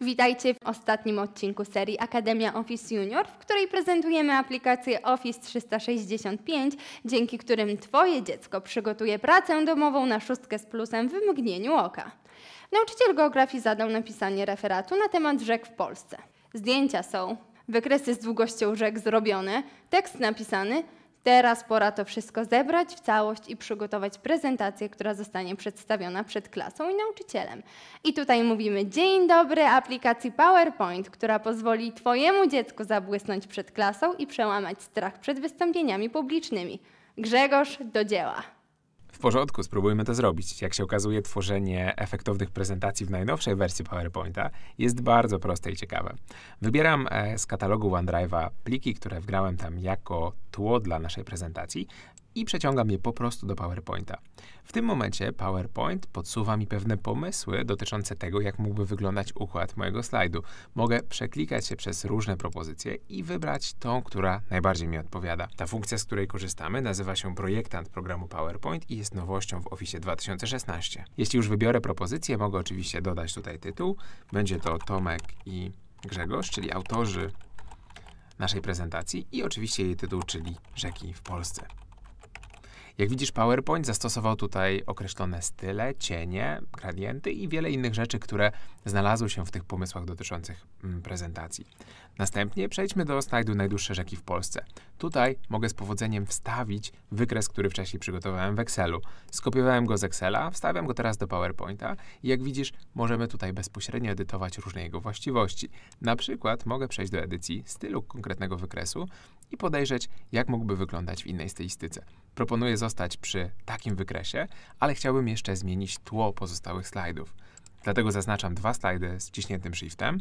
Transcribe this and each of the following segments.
Witajcie w ostatnim odcinku serii Akademia Office Junior, w której prezentujemy aplikację Office 365, dzięki którym Twoje dziecko przygotuje pracę domową na szóstkę z plusem w mgnieniu oka. Nauczyciel geografii zadał napisanie referatu na temat rzek w Polsce. Zdjęcia są, wykresy z długością rzek zrobione, tekst napisany – Teraz pora to wszystko zebrać w całość i przygotować prezentację, która zostanie przedstawiona przed klasą i nauczycielem. I tutaj mówimy dzień dobry aplikacji PowerPoint, która pozwoli Twojemu dziecku zabłysnąć przed klasą i przełamać strach przed wystąpieniami publicznymi. Grzegorz do dzieła. W porządku, spróbujmy to zrobić. Jak się okazuje, tworzenie efektownych prezentacji w najnowszej wersji PowerPointa jest bardzo proste i ciekawe. Wybieram e, z katalogu OneDrive'a pliki, które wgrałem tam jako tło dla naszej prezentacji i przeciągam je po prostu do PowerPointa. W tym momencie PowerPoint podsuwa mi pewne pomysły dotyczące tego, jak mógłby wyglądać układ mojego slajdu. Mogę przeklikać się przez różne propozycje i wybrać tą, która najbardziej mi odpowiada. Ta funkcja, z której korzystamy, nazywa się projektant programu PowerPoint i jest nowością w Office 2016. Jeśli już wybiorę propozycję, mogę oczywiście dodać tutaj tytuł. Będzie to Tomek i Grzegorz, czyli autorzy naszej prezentacji i oczywiście jej tytuł, czyli Rzeki w Polsce. Jak widzisz, PowerPoint zastosował tutaj określone style, cienie, gradienty i wiele innych rzeczy, które znalazły się w tych pomysłach dotyczących mm, prezentacji. Następnie przejdźmy do slajdu najdłuższe rzeki w Polsce. Tutaj mogę z powodzeniem wstawić wykres, który wcześniej przygotowałem w Excelu. Skopiowałem go z Excela, wstawiam go teraz do PowerPointa i jak widzisz, możemy tutaj bezpośrednio edytować różne jego właściwości. Na przykład mogę przejść do edycji stylu konkretnego wykresu i podejrzeć, jak mógłby wyglądać w innej stylistyce. Proponuję zostać przy takim wykresie, ale chciałbym jeszcze zmienić tło pozostałych slajdów. Dlatego zaznaczam dwa slajdy z ciśniętym Shiftem,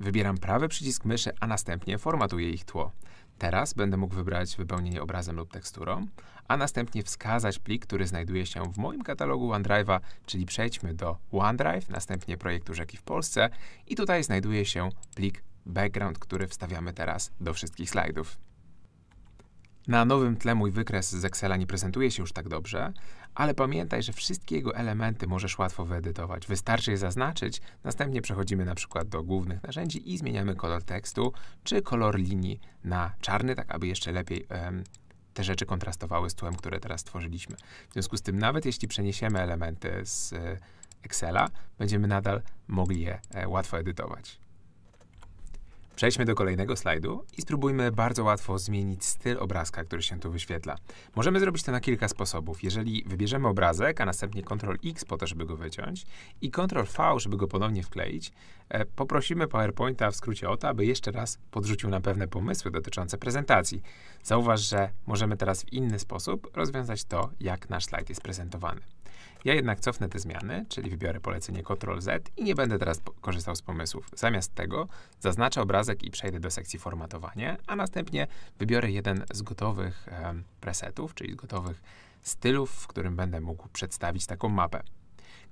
wybieram prawy przycisk myszy, a następnie formatuję ich tło. Teraz będę mógł wybrać wypełnienie obrazem lub teksturą, a następnie wskazać plik, który znajduje się w moim katalogu OneDrive'a, czyli przejdźmy do OneDrive, następnie projektu rzeki w Polsce i tutaj znajduje się plik background, który wstawiamy teraz do wszystkich slajdów. Na nowym tle mój wykres z Excela nie prezentuje się już tak dobrze, ale pamiętaj, że wszystkie jego elementy możesz łatwo wyedytować. Wystarczy je zaznaczyć, następnie przechodzimy na przykład do głównych narzędzi i zmieniamy kolor tekstu czy kolor linii na czarny, tak aby jeszcze lepiej te rzeczy kontrastowały z tłem, które teraz tworzyliśmy. W związku z tym, nawet jeśli przeniesiemy elementy z e, Excela, będziemy nadal mogli je e, łatwo edytować. Przejdźmy do kolejnego slajdu i spróbujmy bardzo łatwo zmienić styl obrazka, który się tu wyświetla. Możemy zrobić to na kilka sposobów. Jeżeli wybierzemy obrazek, a następnie Ctrl X po to, żeby go wyciąć i Ctrl V, żeby go ponownie wkleić, e, poprosimy PowerPointa w skrócie o to, aby jeszcze raz podrzucił nam pewne pomysły dotyczące prezentacji. Zauważ, że możemy teraz w inny sposób rozwiązać to, jak nasz slajd jest prezentowany. Ja jednak cofnę te zmiany, czyli wybiorę polecenie Ctrl-Z i nie będę teraz korzystał z pomysłów. Zamiast tego zaznaczę obrazek i przejdę do sekcji formatowanie, a następnie wybiorę jeden z gotowych presetów, czyli z gotowych stylów, w którym będę mógł przedstawić taką mapę.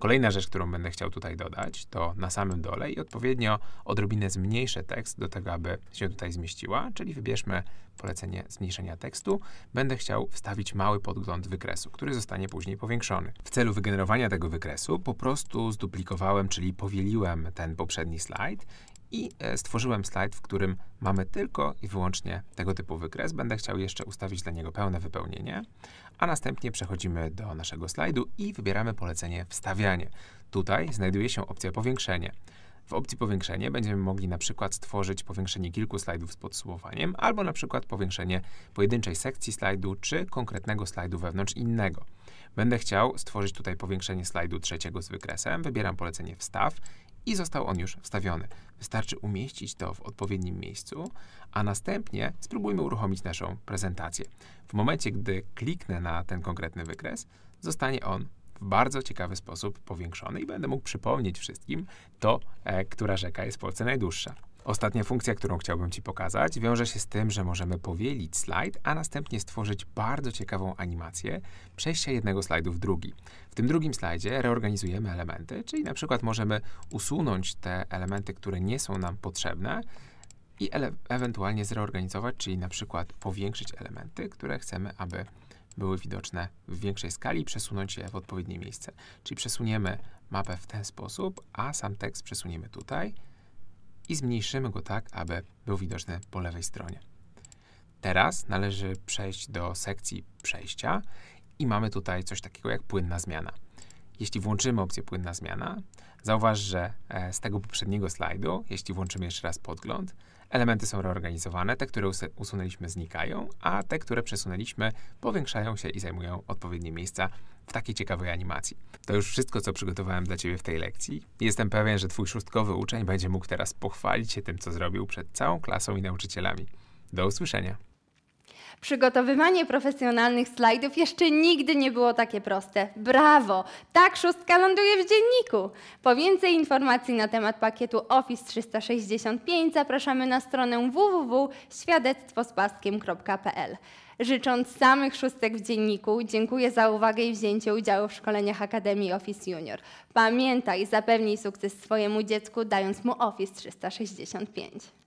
Kolejna rzecz, którą będę chciał tutaj dodać, to na samym dole i odpowiednio odrobinę zmniejszę tekst do tego, aby się tutaj zmieściła, czyli wybierzmy polecenie zmniejszenia tekstu. Będę chciał wstawić mały podgląd wykresu, który zostanie później powiększony. W celu wygenerowania tego wykresu po prostu zduplikowałem, czyli powieliłem ten poprzedni slajd i e, stworzyłem slajd, w którym mamy tylko i wyłącznie tego typu wykres. Będę chciał jeszcze ustawić dla niego pełne wypełnienie, a następnie przechodzimy do naszego slajdu i wybieramy polecenie wstawianie. Tutaj znajduje się opcja powiększenie. W opcji powiększenie będziemy mogli na przykład stworzyć powiększenie kilku slajdów z podsumowaniem, albo na przykład powiększenie pojedynczej sekcji slajdu, czy konkretnego slajdu wewnątrz innego. Będę chciał stworzyć tutaj powiększenie slajdu trzeciego z wykresem, wybieram polecenie wstaw i został on już wstawiony. Wystarczy umieścić to w odpowiednim miejscu, a następnie spróbujmy uruchomić naszą prezentację. W momencie, gdy kliknę na ten konkretny wykres, zostanie on w bardzo ciekawy sposób powiększony i będę mógł przypomnieć wszystkim to, e, która rzeka jest w Polsce najdłuższa. Ostatnia funkcja, którą chciałbym Ci pokazać, wiąże się z tym, że możemy powielić slajd, a następnie stworzyć bardzo ciekawą animację przejścia jednego slajdu w drugi. W tym drugim slajdzie reorganizujemy elementy, czyli na przykład możemy usunąć te elementy, które nie są nam potrzebne i ele ewentualnie zreorganizować, czyli na przykład powiększyć elementy, które chcemy, aby były widoczne w większej skali i przesunąć je w odpowiednie miejsce. Czyli przesuniemy mapę w ten sposób, a sam tekst przesuniemy tutaj, i zmniejszymy go tak, aby był widoczny po lewej stronie. Teraz należy przejść do sekcji przejścia i mamy tutaj coś takiego jak płynna zmiana. Jeśli włączymy opcję płynna zmiana, zauważ, że e, z tego poprzedniego slajdu, jeśli włączymy jeszcze raz podgląd, Elementy są reorganizowane, te, które usunęliśmy, znikają, a te, które przesunęliśmy, powiększają się i zajmują odpowiednie miejsca w takiej ciekawej animacji. To już wszystko, co przygotowałem dla Ciebie w tej lekcji. Jestem pewien, że Twój szóstkowy uczeń będzie mógł teraz pochwalić się tym, co zrobił przed całą klasą i nauczycielami. Do usłyszenia. Przygotowywanie profesjonalnych slajdów jeszcze nigdy nie było takie proste. Brawo! Tak szóstka ląduje w dzienniku. Po więcej informacji na temat pakietu Office 365 zapraszamy na stronę www.świadectwospaskiem.pl. Życząc samych szóstek w dzienniku, dziękuję za uwagę i wzięcie udziału w szkoleniach Akademii Office Junior. Pamiętaj, zapewnij sukces swojemu dziecku, dając mu Office 365.